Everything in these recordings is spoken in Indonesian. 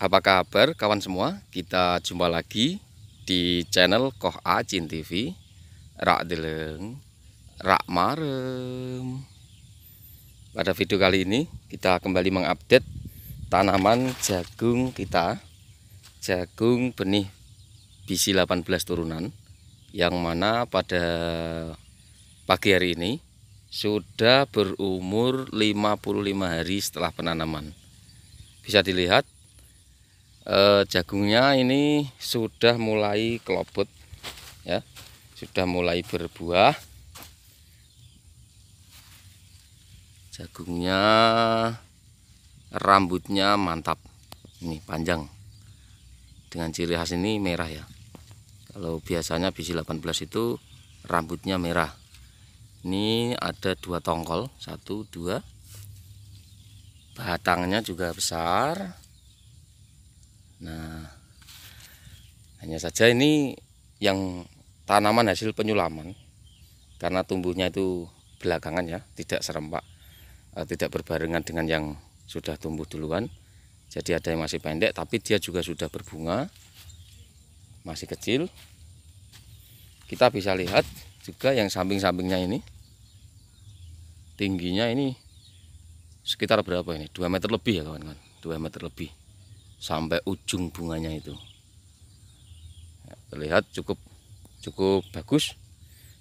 Apa kabar kawan semua? Kita jumpa lagi di channel Koh Acin TV. Rak deleng, rak marem. Pada video kali ini kita kembali mengupdate tanaman jagung kita. Jagung benih bc 18 turunan yang mana pada pagi hari ini sudah berumur 55 hari setelah penanaman. Bisa dilihat Eh, jagungnya ini sudah mulai kelobot ya sudah mulai berbuah jagungnya rambutnya mantap ini panjang dengan ciri khas ini merah ya kalau biasanya biji 18 itu rambutnya merah ini ada dua tongkol satu dua batangnya juga besar Nah, hanya saja ini yang tanaman hasil penyulaman karena tumbuhnya itu belakangan ya, tidak serempak, eh, tidak berbarengan dengan yang sudah tumbuh duluan. Jadi ada yang masih pendek tapi dia juga sudah berbunga. Masih kecil. Kita bisa lihat juga yang samping-sampingnya ini. Tingginya ini sekitar berapa ini? 2 meter lebih ya kawan-kawan. 2 meter lebih sampai ujung bunganya itu ya, terlihat cukup cukup bagus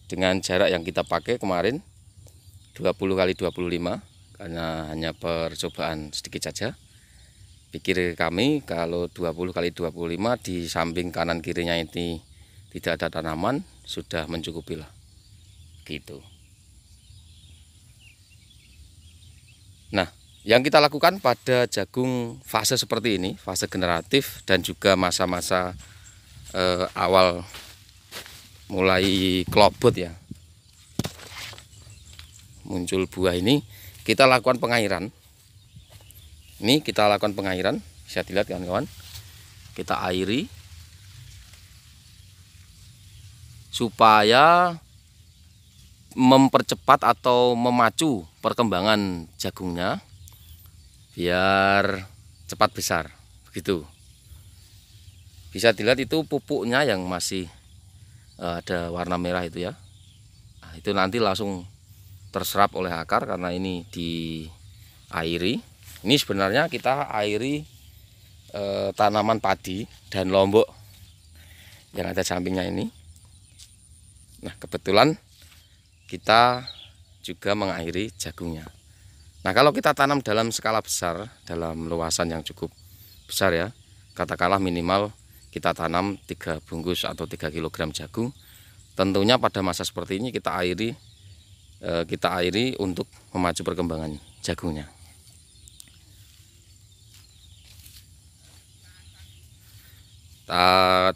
dengan jarak yang kita pakai kemarin 20 kali 25 karena hanya percobaan sedikit saja pikir kami kalau 20 kali 25 di samping kanan kirinya ini tidak ada tanaman sudah mencukupi lah gitu nah yang kita lakukan pada jagung fase seperti ini, fase generatif dan juga masa-masa eh, awal mulai kelobot ya. Muncul buah ini, kita lakukan pengairan. Ini kita lakukan pengairan, bisa dilihat kawan-kawan. Kita airi supaya mempercepat atau memacu perkembangan jagungnya biar cepat besar begitu bisa dilihat itu pupuknya yang masih eh, ada warna merah itu ya nah, itu nanti langsung terserap oleh akar karena ini di airi ini sebenarnya kita airi eh, tanaman padi dan lombok yang ada sampingnya ini nah kebetulan kita juga mengairi jagungnya Nah kalau kita tanam dalam skala besar, dalam luasan yang cukup besar ya, katakanlah minimal kita tanam 3 bungkus atau 3 kg jagung, tentunya pada masa seperti ini kita airi eh, kita airi untuk memacu perkembangan jagungnya.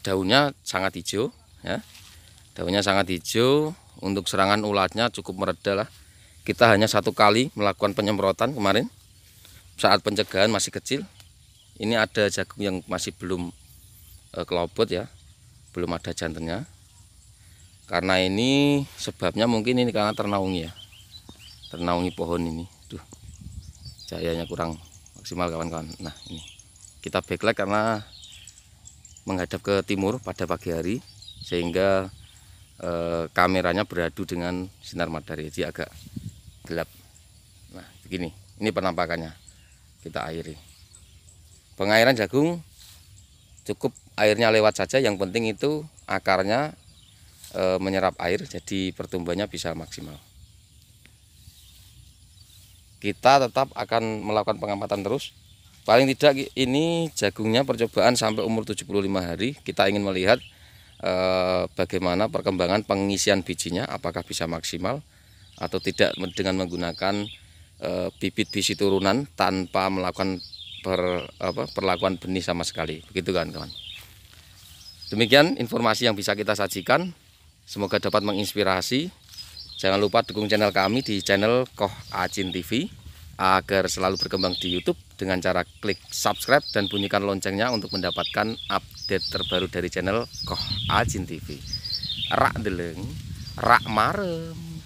daunnya sangat hijau ya. Daunnya sangat hijau, untuk serangan ulatnya cukup meredah lah kita hanya satu kali melakukan penyemprotan kemarin saat pencegahan masih kecil ini ada jagung yang masih belum e, kelobot ya belum ada jantannya karena ini sebabnya mungkin ini karena ternaungi ya ternaungi pohon ini tuh cahayanya kurang maksimal kawan-kawan nah ini kita backlight karena menghadap ke timur pada pagi hari sehingga e, kameranya beradu dengan sinar matahari jadi agak gelap nah begini ini penampakannya kita airi pengairan jagung cukup airnya lewat saja yang penting itu akarnya e, menyerap air jadi pertumbuhannya bisa maksimal kita tetap akan melakukan pengamatan terus paling tidak ini jagungnya percobaan sampai umur 75 hari kita ingin melihat e, bagaimana perkembangan pengisian bijinya apakah bisa maksimal atau tidak dengan menggunakan e, bibit bisi turunan tanpa melakukan per, apa, perlakuan benih sama sekali. Begitu kan kawan. Demikian informasi yang bisa kita sajikan. Semoga dapat menginspirasi. Jangan lupa dukung channel kami di channel Koh Acin TV agar selalu berkembang di YouTube dengan cara klik subscribe dan bunyikan loncengnya untuk mendapatkan update terbaru dari channel Koh Acin TV. Rak deleng, rak marem.